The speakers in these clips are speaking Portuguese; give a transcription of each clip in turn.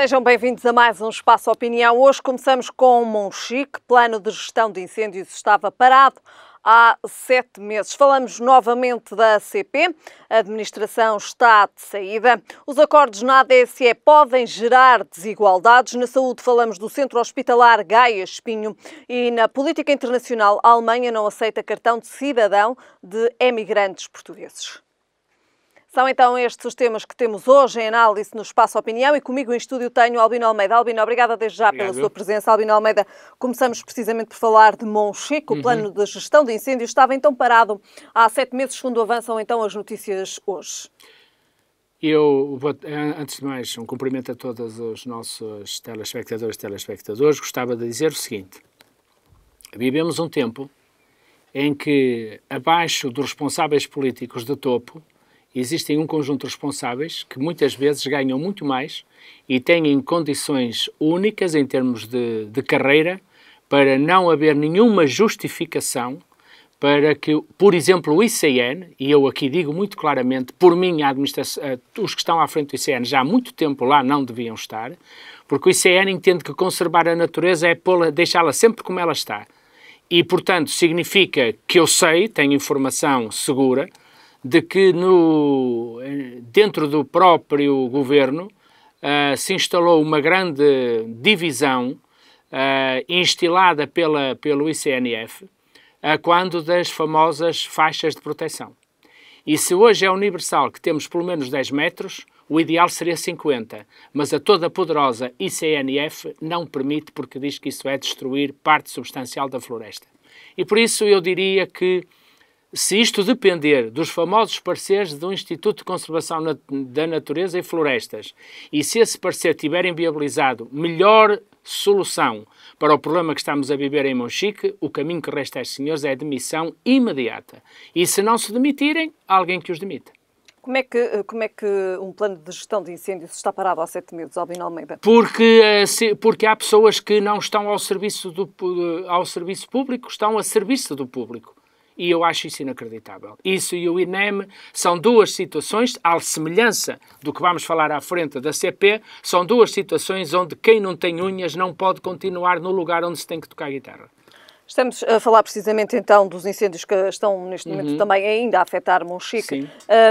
Sejam bem-vindos a mais um Espaço Opinião. Hoje começamos com Monchique. Plano de gestão de incêndios estava parado há sete meses. Falamos novamente da CP. A administração está de saída. Os acordos na ADSE podem gerar desigualdades. Na saúde, falamos do centro hospitalar Gaia Espinho. E na política internacional, a Alemanha não aceita cartão de cidadão de emigrantes portugueses. São então estes os temas que temos hoje em análise no Espaço Opinião e comigo em estúdio tenho Albino Almeida. Albino, obrigada desde já Obrigado. pela sua presença. Albino Almeida, começamos precisamente por falar de Monchique. O uhum. plano de gestão de incêndios estava então parado há sete meses, segundo avançam então as notícias hoje. Eu, antes de mais, um cumprimento a todos os nossos telespectadores e telespectadores. Gostava de dizer o seguinte: vivemos um tempo em que, abaixo dos responsáveis políticos de topo, existem um conjunto de responsáveis que muitas vezes ganham muito mais e têm condições únicas em termos de, de carreira para não haver nenhuma justificação para que, por exemplo, o ICN, e eu aqui digo muito claramente, por mim, a administração, os que estão à frente do ICN já há muito tempo lá não deviam estar, porque o ICN entende que conservar a natureza é deixá-la sempre como ela está. E, portanto, significa que eu sei, tenho informação segura, de que no, dentro do próprio governo uh, se instalou uma grande divisão uh, instilada pela, pelo ICNF uh, eh, quando das famosas faixas de proteção. E se hoje é universal que temos pelo menos 10 metros, o ideal seria 50, mas a toda poderosa ICNF não permite porque diz que isso é destruir parte substancial da floresta. E por isso eu diria que se isto depender dos famosos parceiros do Instituto de Conservação da Natureza e Florestas, e se esse parecer tiver viabilizado melhor solução para o problema que estamos a viver em Monchique, o caminho que resta estes senhores é a demissão imediata. E se não se demitirem, há alguém que os demita. Como é, que, eh, como é que um plano de gestão de incêndios está parado há sete meses, Albino Almeida? Porque, eh, porque há pessoas que não estão ao serviço, do, eh, ao serviço público, estão a serviço do público e eu acho isso inacreditável. Isso e o INEM são duas situações, à semelhança do que vamos falar à frente da CP, são duas situações onde quem não tem unhas não pode continuar no lugar onde se tem que tocar guitarra. Estamos a falar precisamente então dos incêndios que estão neste momento uhum. também ainda a afetar Monchique.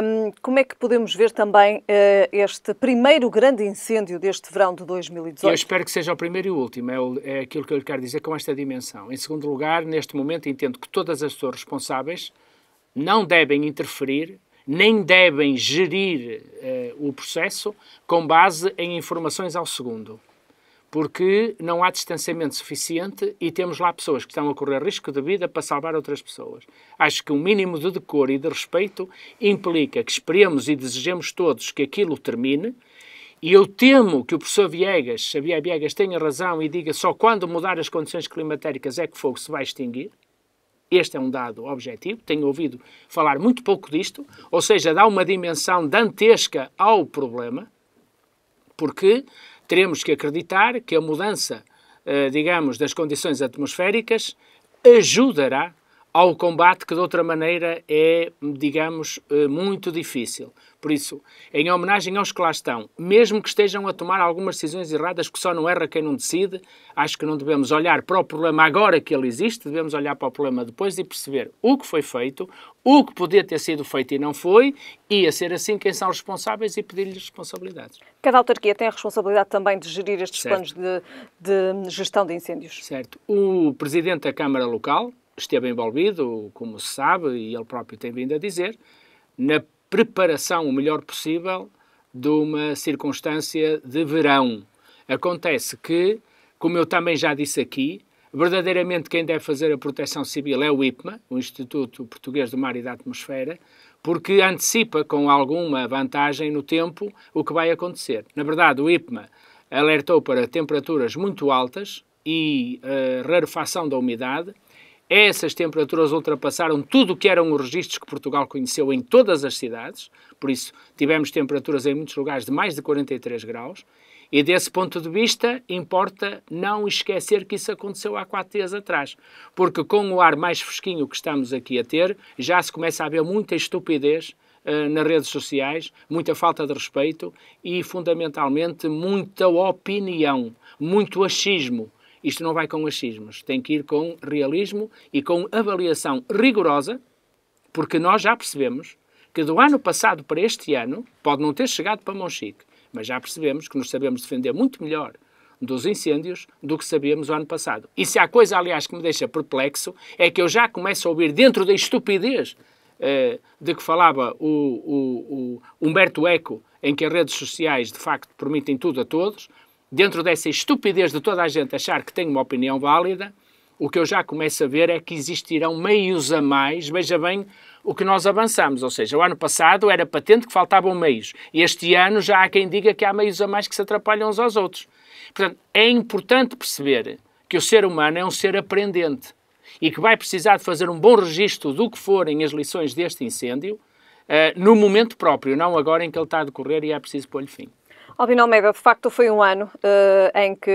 Um, como é que podemos ver também uh, este primeiro grande incêndio deste verão de 2018? Eu espero que seja o primeiro e o último, é, o, é aquilo que eu lhe quero dizer com esta dimensão. Em segundo lugar, neste momento entendo que todas as pessoas responsáveis não devem interferir nem devem gerir uh, o processo com base em informações ao segundo porque não há distanciamento suficiente e temos lá pessoas que estão a correr risco de vida para salvar outras pessoas. Acho que um mínimo de decoro e de respeito implica que esperemos e desejemos todos que aquilo termine. E eu temo que o professor Viegas, Xavier Viegas, tenha razão e diga só quando mudar as condições climatéricas é que o fogo se vai extinguir. Este é um dado objetivo, tenho ouvido falar muito pouco disto, ou seja, dá uma dimensão dantesca ao problema, porque teremos que acreditar que a mudança, eh, digamos, das condições atmosféricas ajudará ao combate que de outra maneira é, digamos, eh, muito difícil. Por isso, em homenagem aos que lá estão, mesmo que estejam a tomar algumas decisões erradas, que só não erra quem não decide, acho que não devemos olhar para o problema agora que ele existe, devemos olhar para o problema depois e perceber o que foi feito, o que podia ter sido feito e não foi, e a ser assim quem são responsáveis e pedir-lhes responsabilidades. Cada autarquia tem a responsabilidade também de gerir estes certo. planos de, de gestão de incêndios. Certo. O Presidente da Câmara Local, esteve envolvido, como se sabe, e ele próprio tem vindo a dizer, na preparação o melhor possível de uma circunstância de verão. Acontece que, como eu também já disse aqui, verdadeiramente quem deve fazer a proteção civil é o IPMA, o Instituto Português do Mar e da Atmosfera, porque antecipa com alguma vantagem no tempo o que vai acontecer. Na verdade, o IPMA alertou para temperaturas muito altas e uh, rarefação da umidade, essas temperaturas ultrapassaram tudo o que eram os registros que Portugal conheceu em todas as cidades, por isso tivemos temperaturas em muitos lugares de mais de 43 graus, e desse ponto de vista, importa não esquecer que isso aconteceu há quatro dias atrás, porque com o ar mais fresquinho que estamos aqui a ter, já se começa a ver muita estupidez eh, nas redes sociais, muita falta de respeito e, fundamentalmente, muita opinião, muito achismo isto não vai com achismos, tem que ir com realismo e com avaliação rigorosa, porque nós já percebemos que do ano passado para este ano, pode não ter chegado para Monchique, mas já percebemos que nos sabemos defender muito melhor dos incêndios do que sabíamos o ano passado. E se há coisa, aliás, que me deixa perplexo, é que eu já começo a ouvir, dentro da estupidez eh, de que falava o, o, o Humberto Eco, em que as redes sociais, de facto, permitem tudo a todos, dentro dessa estupidez de toda a gente achar que tem uma opinião válida, o que eu já começo a ver é que existirão meios a mais, veja bem o que nós avançamos, ou seja, o ano passado era patente que faltavam meios, e este ano já há quem diga que há meios a mais que se atrapalham uns aos outros. Portanto, é importante perceber que o ser humano é um ser aprendente e que vai precisar de fazer um bom registro do que forem as lições deste incêndio uh, no momento próprio, não agora em que ele está a decorrer e é preciso pôr-lhe fim. Albino Almeida, de facto foi um ano uh, em que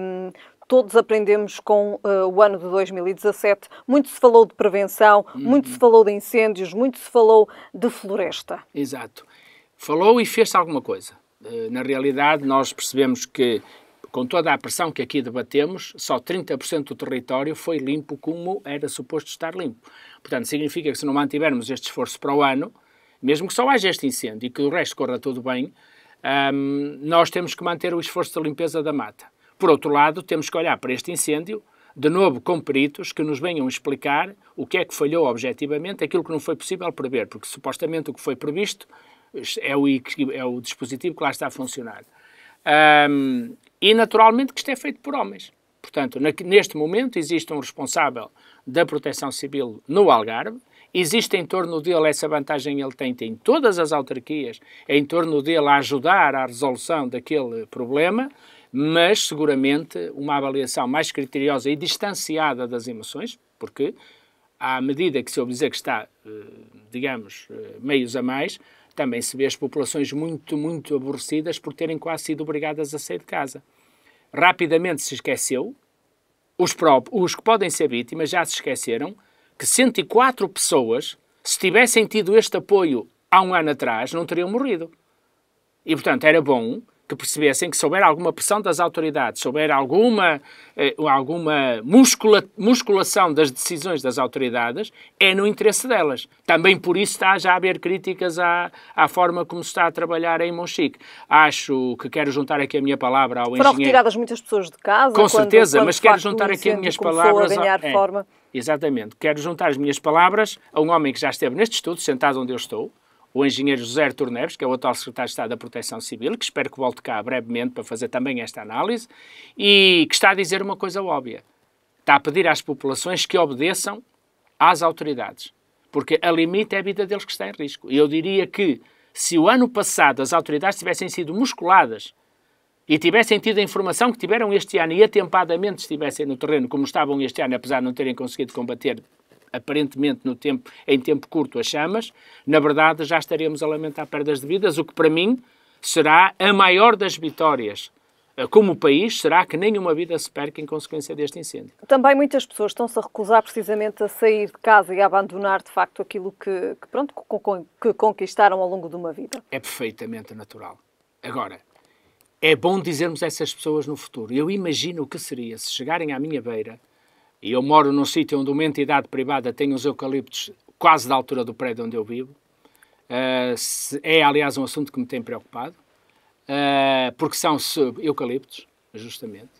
um, eh, todos aprendemos com uh, o ano de 2017. Muito se falou de prevenção, uhum. muito se uhum. falou de incêndios, muito se falou de floresta. Exato. Falou e fez alguma coisa. Uh, na realidade, nós percebemos que, com toda a pressão que aqui debatemos, só 30% do território foi limpo como era suposto estar limpo. Portanto, significa que se não mantivermos este esforço para o ano, mesmo que só haja este incêndio e que o resto corra tudo bem, um, nós temos que manter o esforço de limpeza da mata. Por outro lado, temos que olhar para este incêndio, de novo com peritos que nos venham explicar o que é que falhou objetivamente, aquilo que não foi possível prever, porque supostamente o que foi previsto é o, é o dispositivo que lá está a funcionar. Um, e naturalmente que isto é feito por homens. Portanto, neste momento existe um responsável da Proteção Civil no Algarve, Existe em torno dele essa vantagem ele tem, tem todas as autarquias em torno dele a ajudar à resolução daquele problema, mas seguramente uma avaliação mais criteriosa e distanciada das emoções, porque à medida que se ouve dizer que está, eh, digamos, eh, meios a mais, também se vê as populações muito, muito aborrecidas por terem quase sido obrigadas a sair de casa. Rapidamente se esqueceu, os, próprios, os que podem ser vítimas já se esqueceram, que 104 pessoas, se tivessem tido este apoio há um ano atrás, não teriam morrido. E, portanto, era bom que percebessem que, se houver alguma pressão das autoridades, se houver alguma, eh, alguma muscula, musculação das decisões das autoridades, é no interesse delas. Também por isso está já a haver críticas à, à forma como se está a trabalhar em Monchique. Acho que quero juntar aqui a minha palavra ao Foram engenheiro. Foram retiradas muitas pessoas de casa. Com quando, certeza, quando mas quero juntar aqui as minhas palavras. A ganhar ao, é, forma Exatamente. Quero juntar as minhas palavras a um homem que já esteve neste estudo, sentado onde eu estou, o engenheiro José Tourneves, que é o atual secretário de Estado da Proteção Civil, que espero que volte cá brevemente para fazer também esta análise, e que está a dizer uma coisa óbvia. Está a pedir às populações que obedeçam às autoridades, porque a limite é a vida deles que está em risco. E eu diria que se o ano passado as autoridades tivessem sido musculadas e tivessem tido a informação que tiveram este ano e atempadamente estivessem no terreno, como estavam este ano, apesar de não terem conseguido combater aparentemente no tempo, em tempo curto as chamas, na verdade já estaremos a lamentar perdas de vidas, o que para mim será a maior das vitórias eh, como país, será que nenhuma vida se perca em consequência deste incêndio. Também muitas pessoas estão-se a recusar precisamente a sair de casa e a abandonar, de facto, aquilo que, que pronto, que conquistaram ao longo de uma vida. É perfeitamente natural. Agora, é bom dizermos a essas pessoas no futuro. Eu imagino o que seria se chegarem à minha beira, e eu moro num sítio onde uma entidade privada tem os eucaliptos quase da altura do prédio onde eu vivo. Uh, é, aliás, um assunto que me tem preocupado, uh, porque são eucaliptos, justamente.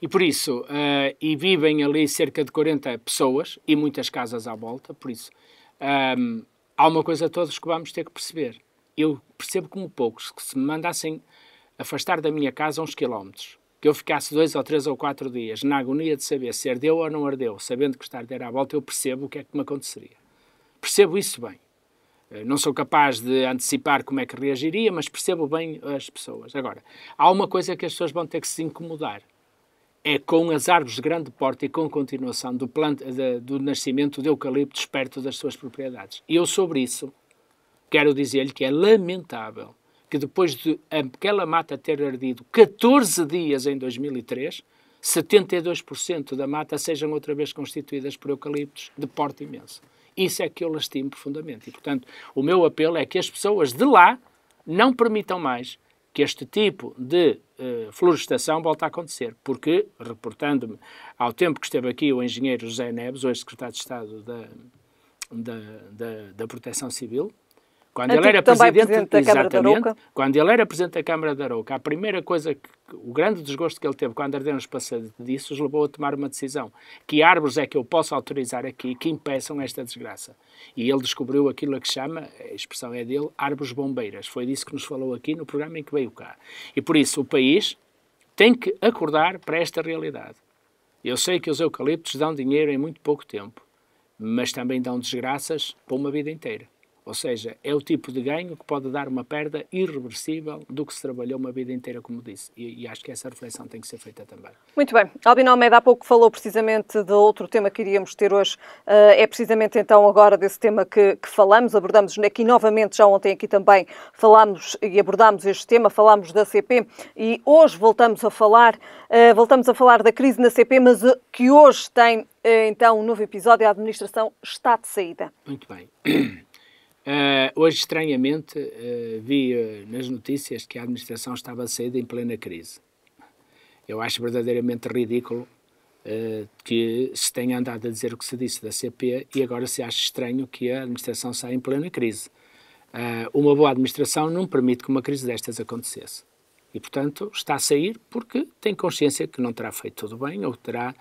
E por isso, uh, e vivem ali cerca de 40 pessoas e muitas casas à volta, por isso, um, ehm, há uma coisa a todos que vamos ter que perceber. Eu percebo como poucos que se me mandassem afastar da minha casa uns quilómetros, que eu ficasse dois ou três ou quatro dias na agonia de saber se ardeu ou não ardeu, sabendo que está a arder à volta, eu percebo o que é que me aconteceria. Percebo isso bem. Eh, não sou capaz de antecipar como é que reagiria, mas percebo bem as pessoas. Agora, há uma coisa que as pessoas vão ter que se incomodar. É com as árvores de grande porte e com a continuação do, planta, de, do nascimento de eucaliptos perto das suas propriedades. E eu, sobre isso, quero dizer-lhe que é lamentável que depois de aquela mata ter ardido 14 dias em 2003, 72% da mata sejam outra vez constituídas por eucaliptos de porte imenso. Isso é que eu lastimo profundamente. E, portanto, o meu apelo é que as pessoas de lá não permitam mais que este tipo de uh, florestação volte a acontecer, porque, reportando-me ao tempo que esteve aqui o engenheiro José Neves, hoje secretário de Estado da, da, da, da Proteção Civil, quando Antigo, ele tipo, era presidente, presidente da Câmara da Arouca. Quando ele era presidente da Câmara da Arouca, a primeira coisa, que, o grande desgosto que ele teve quando ardemos os passados disso, os levou a tomar uma decisão. Que árvores é que eu posso autorizar aqui que impeçam esta desgraça? E ele descobriu aquilo a que chama, a expressão é dele, árvores bombeiras. Foi disso que nos falou aqui no programa em que veio cá. E por isso o país tem que acordar para esta realidade. Eu sei que os eucaliptos dão dinheiro em muito pouco tempo, mas também dão desgraças para uma vida inteira. Ou seja, é o tipo de ganho que pode dar uma perda irreversível do que se trabalhou uma vida inteira, como disse. E, e acho que essa reflexão tem que ser feita também. Muito bem. Albino Almeida há pouco falou precisamente de outro tema que iríamos ter hoje. Uh, é precisamente então agora desse tema que, que falamos. Abordamos aqui novamente, já ontem aqui também falámos e abordámos este tema, falámos da CP e hoje voltamos a falar, uh, voltamos a falar da crise na CP, mas uh, que hoje tem então um novo episódio, a administração está de saída. Muito bem. Uh, hoje, estranhamente, uh, vi uh, nas notícias que a administração estava a sair em plena crise. Eu acho verdadeiramente ridículo que se tenha andado a dizer o que se disse da CP e agora se acha estranho que a administração saia em plena crise. uma boa administração não permite que uma crise destas acontecesse. E, portanto, está a sair porque tem consciência que não terá feito tudo bem ou terá,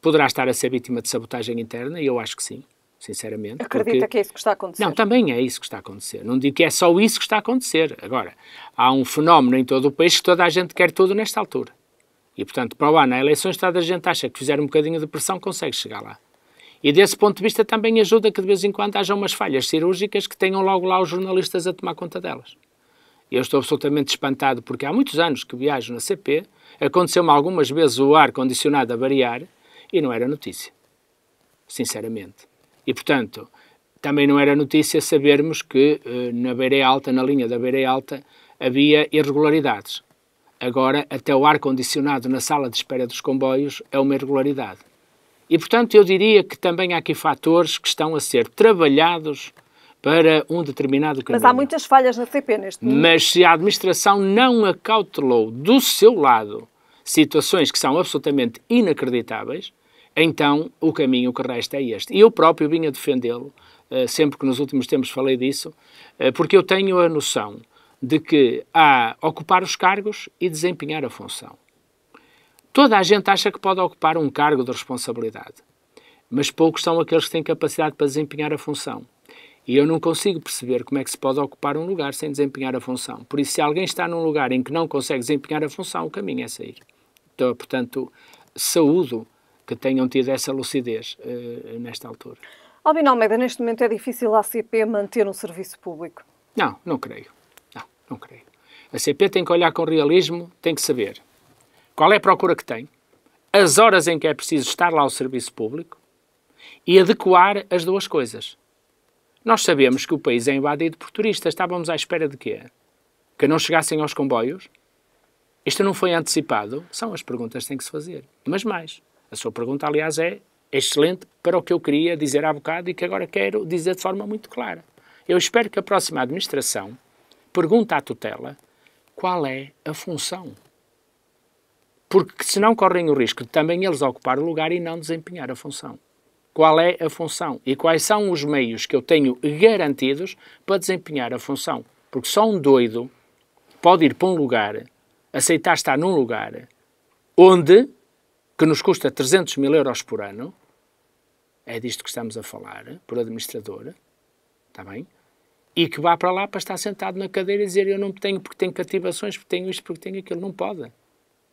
poderá estar a ser vítima de sabotagem interna, e eu acho que sim sinceramente. Acredita porque... que é isso que está a acontecer? Não, também é isso que está a acontecer. Não digo que é só isso que está a acontecer. Agora, há um fenómeno em todo o país que toda a gente quer tudo nesta altura. E, portanto, para o ano, a eleição toda a gente acha que fizer um bocadinho de pressão consegue chegar lá. E desse ponto de vista também ajuda que de vez em quando haja umas falhas cirúrgicas que tenham logo lá os jornalistas a tomar conta delas. Eu estou absolutamente espantado porque há muitos anos que viajo na CP, aconteceu-me algumas vezes o ar condicionado a variar e não era notícia. Sinceramente. E, portanto, também não era notícia sabermos que eh, na Beira Alta, na linha da Beira Alta, havia irregularidades. Agora, até o ar-condicionado na sala de espera dos comboios é uma irregularidade. E, portanto, eu diria que também há aqui fatores que estão a ser trabalhados para um determinado caminho. Mas há muitas falhas na CP neste momento. Mas se a administração não acautelou do seu lado situações que são absolutamente inacreditáveis, então o caminho que resta é este. E eu próprio vim a defendê-lo, eh, sempre que nos últimos tempos falei disso, eh, porque eu tenho a noção de que há ocupar os cargos e desempenhar a função. Toda a gente acha que pode ocupar um cargo de responsabilidade, mas poucos são aqueles que têm capacidade para desempenhar a função. E eu não consigo perceber como é que se pode ocupar um lugar sem desempenhar a função. Por isso, se alguém está num lugar em que não consegue desempenhar a função, o caminho é sair. Então, portanto, saúdo que tenham tido essa lucidez uh, nesta altura. Albino Almeida, neste momento é difícil a ACP manter um serviço público? Não, não creio. Não, não creio. A ACP tem que olhar com realismo, tem que saber qual é a procura que tem, as horas em que é preciso estar lá o serviço público e adequar as duas coisas. Nós sabemos que o país é invadido por turistas. Estávamos à espera de quê? Que não chegassem aos comboios? Isto não foi antecipado? São as perguntas que têm que se fazer. Mas mais, a sua pergunta, aliás, é excelente para o que eu queria dizer há bocado e que agora quero dizer de forma muito clara. Eu espero que a próxima administração pergunte à tutela qual é a função. Porque senão correm o risco de também eles ocupar o lugar e não desempenhar a função. Qual é a função e quais são os meios que eu tenho garantidos para desempenhar a função? Porque só um doido pode ir para um lugar, aceitar estar num lugar onde que nos custa 300 mil euros por ano, é disto que estamos a falar, por administradora, está bem? E que vá para lá para estar sentado na cadeira e dizer eu não tenho porque tenho cativações, porque tenho isto, porque tenho aquilo. Não pode.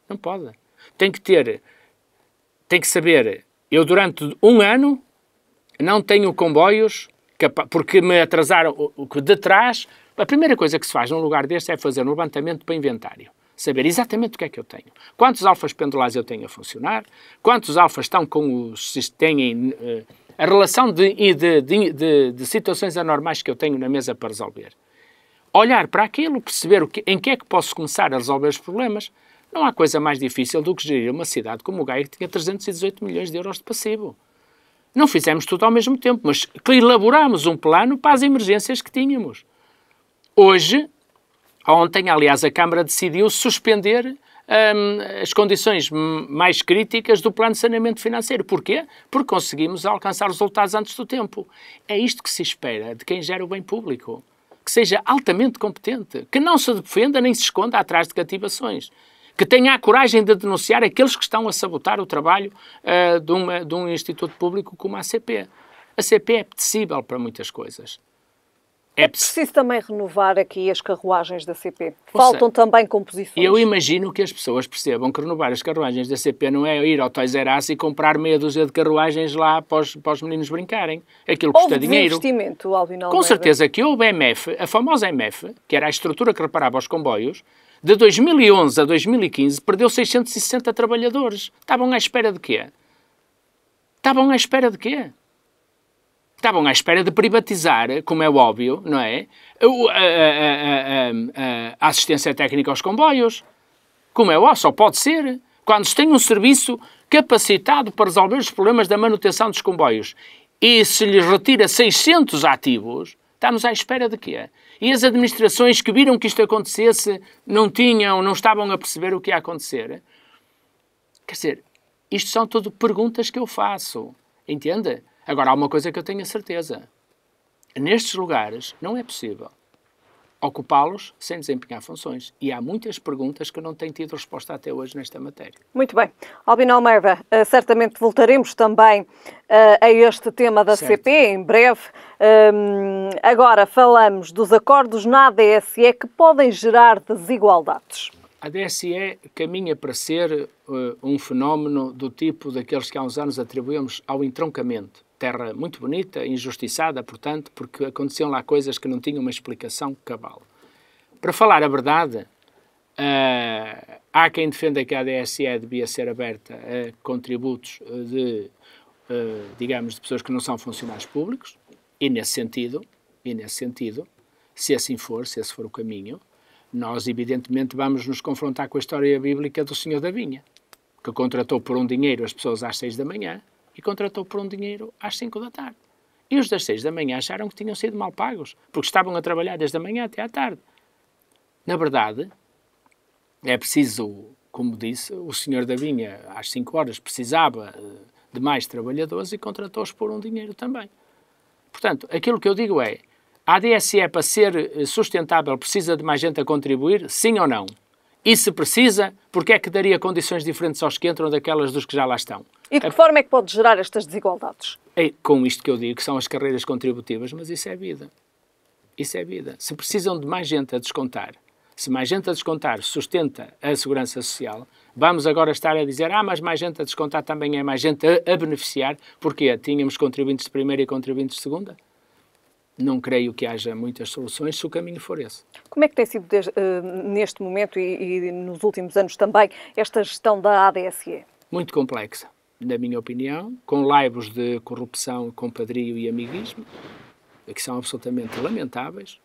Não pode. Tem que ter, tem que saber, eu durante um ano não tenho comboios porque me atrasaram o que de trás. A primeira coisa que se faz num lugar deste é fazer um levantamento para inventário saber exatamente o que é que eu tenho. Quantos alfas pendulares eu tenho a funcionar, quantos alfas estão com os, têm uh, a relação de, de, de, de, situações anormais que eu tenho na mesa para resolver. Olhar para aquilo, perceber que, em que é que posso começar a resolver os problemas. Não há coisa mais difícil do que gerir uma cidade como o Gaia, que tinha 318 milhões de euros de passivo. Não fizemos tudo ao mesmo tempo, mas elaborámos um plano para as emergências que tínhamos. Hoje, Ontem, aliás, a Câmara decidiu suspender hum, as condições mais críticas do plano de saneamento financeiro. Porquê? Porque conseguimos alcançar resultados antes do tempo. É isto que se espera de quem gera o bem público. Que seja altamente competente, que não se defenda nem se esconda atrás de cativações, que tenha a coragem de denunciar aqueles que estão a sabotar o trabalho uh, de, uma, de um instituto público como a ACP. A ACP é apetecível para muitas coisas é, é preciso também renovar aqui as carruagens da CP. Faltam seja, também composições. Eu imagino que as pessoas percebam que renovar as carruagens da CP não é ir ao Toys R Us e comprar meia dúzia de carruagens lá para os, para os meninos brincarem. Aquilo custa houve dinheiro. investimento, Albino Com certeza que houve a MF, a famosa MF, que era a estrutura que reparava os comboios, de 2011 a 2015 perdeu 660 trabalhadores. Estavam à espera de quê? Estavam à espera de quê? estavam tá à espera de privatizar, como é óbvio, não é? A, a, a, a assistência técnica aos comboios. Como é óbvio, só pode ser. Quando se tem um serviço capacitado para resolver os problemas da manutenção dos comboios e se lhes retira 600 ativos, estamos à espera de quê? E as administrações que viram que isto acontecesse não tinham, não estavam a perceber o que ia acontecer. Quer dizer, isto são tudo perguntas que eu faço, entende? Agora, há uma coisa que eu tenho a certeza. Nestes lugares não é possível ocupá-los sem desempenhar funções. E há muitas perguntas que não têm tido resposta até hoje nesta matéria. Muito bem. Albino Almeida, eh, certamente voltaremos também eh, a este tema da certo. CP em breve. Ehm, agora falamos dos acordos na ADSE que podem gerar desigualdades. A DSE caminha para ser eh, um fenómeno do tipo daqueles que há uns anos atribuímos ao entroncamento terra muito bonita, injustiçada, portanto, porque aconteciam lá coisas que não tinham uma explicação cabal. Para falar a verdade, uh, há quem defenda que a ADSE devia ser aberta a contributos de, uh, digamos, de pessoas que não são funcionários públicos, e nesse sentido, e nesse sentido, se assim for, se esse for o caminho, nós evidentemente vamos nos confrontar com a história bíblica do Senhor da Vinha, que contratou por um dinheiro as pessoas às seis da manhã, e contratou por um dinheiro às 5 da tarde. E os das 6 da manhã acharam que tinham sido mal pagos, porque estavam a trabalhar desde a manhã até à tarde. Na verdade, é preciso, como disse, o senhor da vinha às 5 horas precisava eh, de mais trabalhadores e contratou-os por um dinheiro também. Portanto, aquilo que eu digo é, a DSE para ser eh, sustentável precisa de mais gente a contribuir, sim ou não? E se precisa, porque é que daria condições diferentes aos que entram daquelas dos que já lá estão? E de que forma é que pode gerar estas desigualdades? É com isto que eu digo, que são as carreiras contributivas, mas isso é vida. Isso é vida. Se precisam de mais gente a descontar, se mais gente a descontar sustenta a segurança social, vamos agora estar a dizer, ah, mas mais gente a descontar também é mais gente a, a beneficiar, porque tínhamos contribuintes de primeira e contribuintes de segunda? não creio que haja muitas soluções se o caminho for esse. Como é que tem sido desde, uh, neste momento e, e nos últimos anos também esta gestão da ADSE? Muito complexa na minha opinião, com laivos de corrupção, compadrio e amiguismo, eh, que são absolutamente lamentáveis.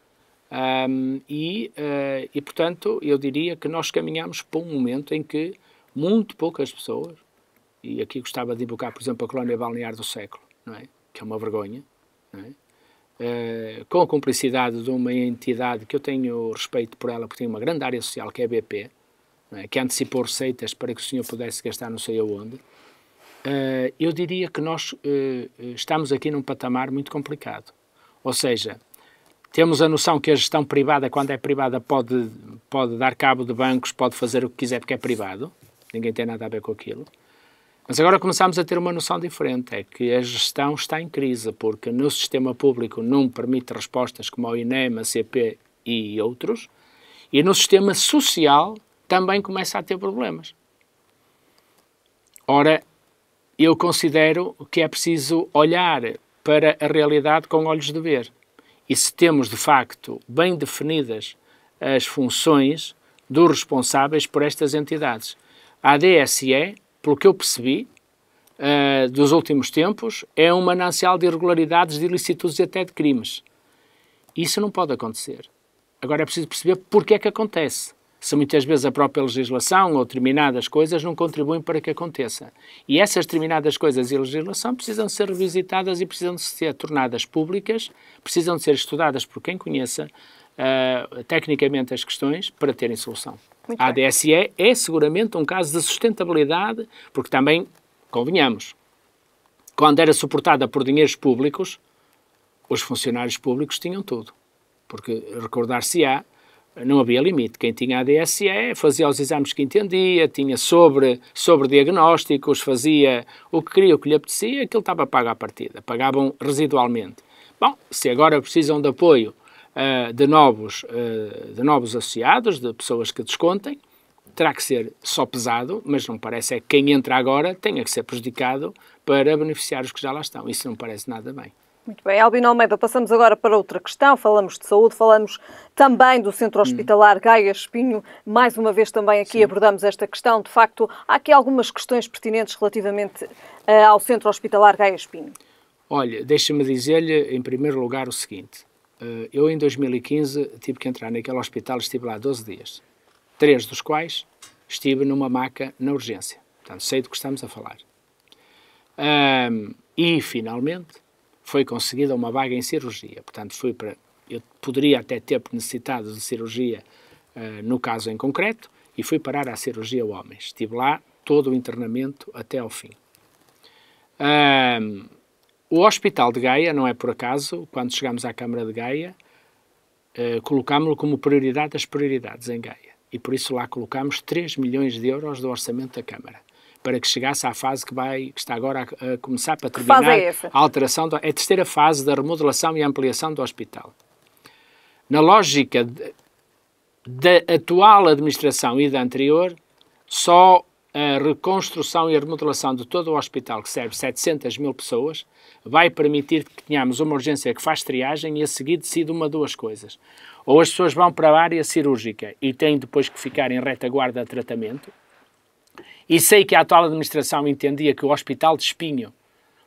Um, e, uh, e, portanto, eu diria que nós caminhamos para um momento em que muito poucas pessoas, e aqui gostava de invocar, por exemplo, a colónia balnear do século, não é? que é uma vergonha, é? Uh, com a cumplicidade de uma entidade que eu tenho respeito por ela, porque tem uma grande área social, que é a BP, é? que antecipou receitas para que o senhor pudesse gastar não sei aonde, eh, eu diria que nós eh, eh, estamos aqui num patamar muito complicado. Ou seja, temos a noção que a gestão privada, quando é privada, pode, pode dar cabo de bancos, pode fazer o que quiser porque é privado, ninguém tem nada a ver com aquilo. Mas agora começamos a ter uma noção diferente, é que a gestão está em crise, porque no sistema público não permite respostas como o INEM, a CP e outros, e no sistema social também começa a ter problemas. Ora, eu considero que é preciso olhar para a realidade com olhos de ver. E se temos, de facto, bem definidas as funções dos responsáveis por estas entidades. A ADSE, pelo que eu percebi uh, dos últimos tempos, é um manancial de irregularidades, de ilicitudes e até de crimes. Isso não pode acontecer. Agora é preciso perceber porque é que acontece se muitas vezes a própria legislação ou determinadas coisas não contribuem para que aconteça. E essas determinadas coisas e legislação precisam ser revisitadas e precisam de ser tornadas públicas, precisam de ser estudadas por quem conheça uh, tecnicamente as questões para terem solução. Muito a ADSE bem. é seguramente um caso de sustentabilidade, porque também, convenhamos, quando era suportada por dinheiros públicos, os funcionários públicos tinham tudo. Porque recordar-se-á não havia limite. Quem tinha a DSE fazia os exames que entendia, tinha sobre, sobre diagnósticos, fazia o que queria, o que lhe apetecia, aquilo estava pago à partida, pagavam residualmente. Bom, se agora precisam de apoio uh, de, novos, uh, de novos associados, de pessoas que descontem, terá que ser só pesado, mas não parece é que quem entra agora tenha que ser prejudicado para beneficiar os que já lá estão. Isso não parece nada bem. Muito bem, Albino Almeida, passamos agora para outra questão. Falamos de saúde, falamos também do Centro hum. Hospitalar Gaia Espinho. Mais uma vez também aqui Sim. abordamos esta questão. De facto, há aqui algumas questões pertinentes relativamente uh, ao Centro Hospitalar Gaia Espinho. Olha, deixa-me dizer-lhe em primeiro lugar o seguinte. Uh, eu em 2015 tive que entrar naquele hospital, estive lá 12 dias. Três dos quais estive numa maca na urgência. Portanto, sei do que estamos a falar. e, finalmente foi conseguida uma vaga em cirurgia. Portanto, fui para. Eu poderia até ter necessitado de cirurgia uh, no caso em concreto e fui parar à cirurgia homens. Estive lá todo o internamento até ao fim. o Hospital de Gaia, não é por acaso, quando chegamos à Câmara de Gaia, uh, eh, colocámos-lo como prioridade das prioridades em Gaia. E por isso lá colocámos 3 milhões de euros do orçamento da Câmara para que chegasse à fase que vai que está agora a, a começar para terminar que fase é essa? a alteração do, é a terceira fase da remodelação e ampliação do hospital. Na lógica da atual administração e da anterior, só a reconstrução e a remodelação de todo o hospital, que serve 700 mil pessoas, vai permitir que tenhamos uma urgência que faz triagem e a seguir decide uma duas coisas. Ou as pessoas vão para a área cirúrgica e têm depois que ficar em retaguarda de tratamento, e sei que a atual administração entendia que o Hospital de Espinho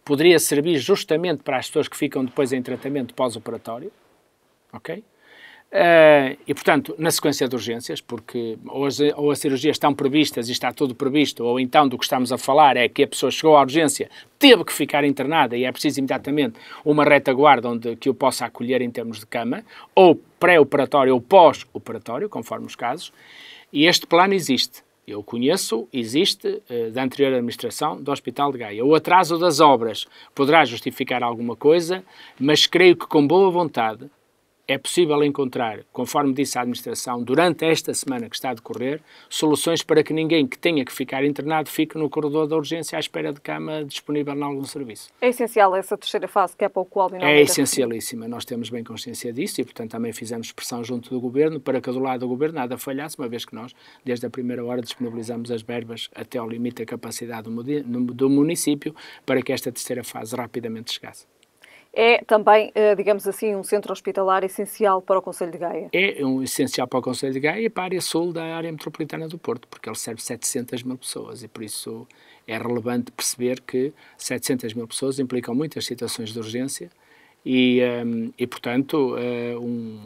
poderia servir justamente para as pessoas que ficam depois em tratamento pós-operatório, ok? Uh, e, portanto, na sequência de urgências, porque ou as, ou as cirurgias estão previstas e está tudo previsto, ou então do que estamos a falar é que a pessoa chegou à urgência, teve que ficar internada e é preciso imediatamente uma retaguarda onde que o possa acolher em termos de cama, ou pré-operatório ou pós-operatório, conforme os casos, e este plano existe. Eu conheço, existe, eh, da anterior administração do Hospital de Gaia. O atraso das obras poderá justificar alguma coisa, mas creio que com boa vontade é possível encontrar, conforme disse a Administração, durante esta semana que está a decorrer, soluções para que ninguém que tenha que ficar internado fique no corredor da urgência à espera de cama disponível em algum serviço. É essencial essa terceira fase que é para o qual... É essencialíssima, nós temos bem consciência disso e, portanto, também fizemos pressão junto do Governo para que do lado do Governo nada falhasse, uma vez que nós, desde a primeira hora, disponibilizamos as verbas até ao limite da capacidade do município para que esta terceira fase rapidamente chegasse. É também, eh, digamos assim, um centro hospitalar essencial para o Conselho de Gaia? É um essencial para o Conselho de Gaia e para a área sul da área metropolitana do Porto, porque ele serve 700 mil pessoas e por isso é relevante perceber que 700 mil pessoas implicam muitas situações de urgência e, ehm, e portanto, eh, um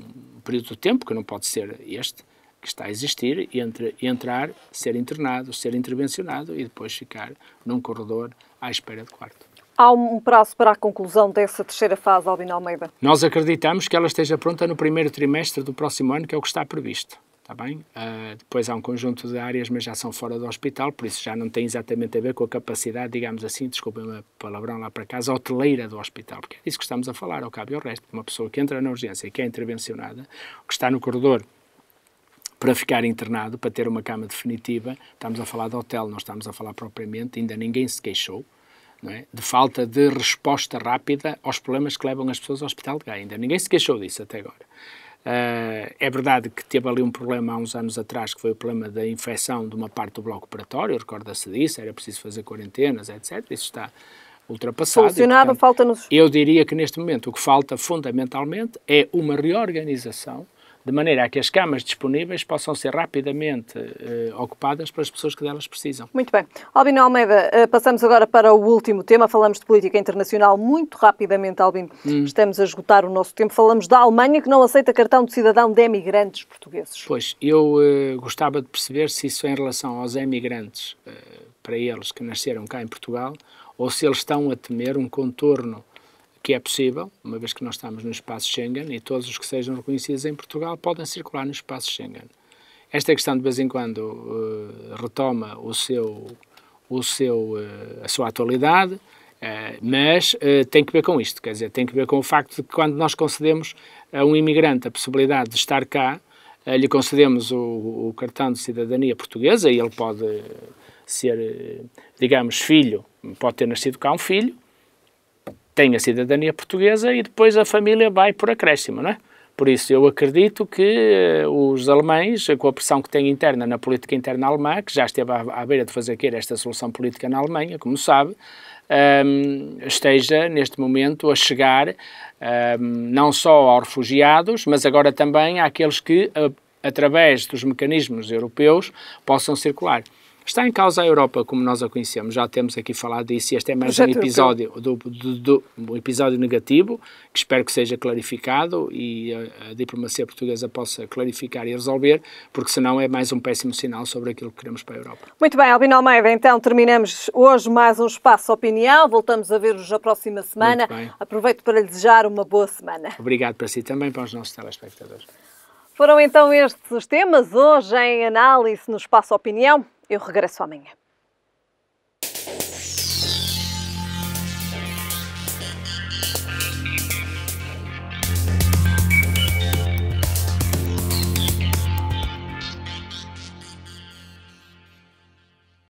período de tempo que não pode ser este, que está a existir, entre entrar, ser internado, ser intervencionado e depois ficar num corredor à espera de quarto. Há um prazo para a conclusão dessa terceira fase, Albino Almeida? Nós acreditamos que ela esteja pronta no primeiro trimestre do próximo ano, que é o que está previsto. Está bem? Uh, depois há um conjunto de áreas, mas já são fora do hospital, por isso já não tem exatamente a ver com a capacidade, digamos assim, desculpem o palavrão lá para casa, hoteleira do hospital, porque é disso que estamos a falar, ao cabo e ao resto. Uma pessoa que entra na urgência, que é intervencionada, que está no corredor para ficar internado, para ter uma cama definitiva, estamos a falar de hotel, não estamos a falar propriamente, ainda ninguém se queixou, é? de falta de resposta rápida aos problemas que levam as pessoas ao hospital de Gaia. Ainda ninguém se queixou disso até agora. Uh, é verdade que teve ali um problema há uns anos atrás, que foi o problema da infecção de uma parte do bloco operatório, recorda-se disso, era preciso fazer quarentenas, etc. Isso está ultrapassado. Solucionado, e, portanto, falta nos... Eu diria que neste momento o que falta fundamentalmente é uma reorganização de maneira a que as camas disponíveis possam ser rapidamente uh, ocupadas pelas pessoas que delas precisam. Muito bem. Albino Almeida, uh, passamos agora para o último tema. Falamos de política internacional muito rapidamente, Albino. Hum. Estamos a esgotar o nosso tempo. Falamos da Alemanha, que não aceita cartão de cidadão de emigrantes portugueses. Pois, eu uh, gostava de perceber se isso é em relação aos emigrantes, para eles que nasceram cá em Portugal, ou se eles estão a temer um contorno que é possível, uma vez que nós estamos no espaço Schengen e todos os que sejam reconhecidos em Portugal podem circular no espaço Schengen. Esta questão de vez em quando uh, retoma o seu, o seu, uh, a sua atualidade, uh, mas tem que ver com isto, quer dizer, tem que ver com o facto de que quando nós concedemos a um imigrante a possibilidade de estar cá, lhe concedemos o, o, cartão de cidadania portuguesa e ele pode ser, digamos, filho, pode ter nascido cá um filho, tem a cidadania portuguesa e depois a família vai por acréscimo, não é? Por isso, eu acredito que eh, os alemães, com a pressão que têm interna na política interna alemã, que já esteve à, beira de fazer querer esta solução política na Alemanha, como sabe, um, ehm, esteja neste momento a chegar um, ehm, não só aos refugiados, mas agora também àqueles que, a, eh, através dos mecanismos europeus, possam circular. Está em causa a Europa como nós a conhecemos, já temos aqui falado disso e este é mais um episódio, do, do, do, um episódio negativo, que espero que seja clarificado e a, a, diplomacia portuguesa possa clarificar e resolver, porque senão é mais um péssimo sinal sobre aquilo que queremos para a Europa. Muito bem, Albino Almeida, então terminamos hoje mais um Espaço Opinião, voltamos a ver-nos na próxima semana. Aproveito para lhe desejar uma boa semana. Obrigado para si também, para os nossos telespectadores. Foram então estes os temas hoje em análise no Espaço Opinião. Eu regresso amanhã.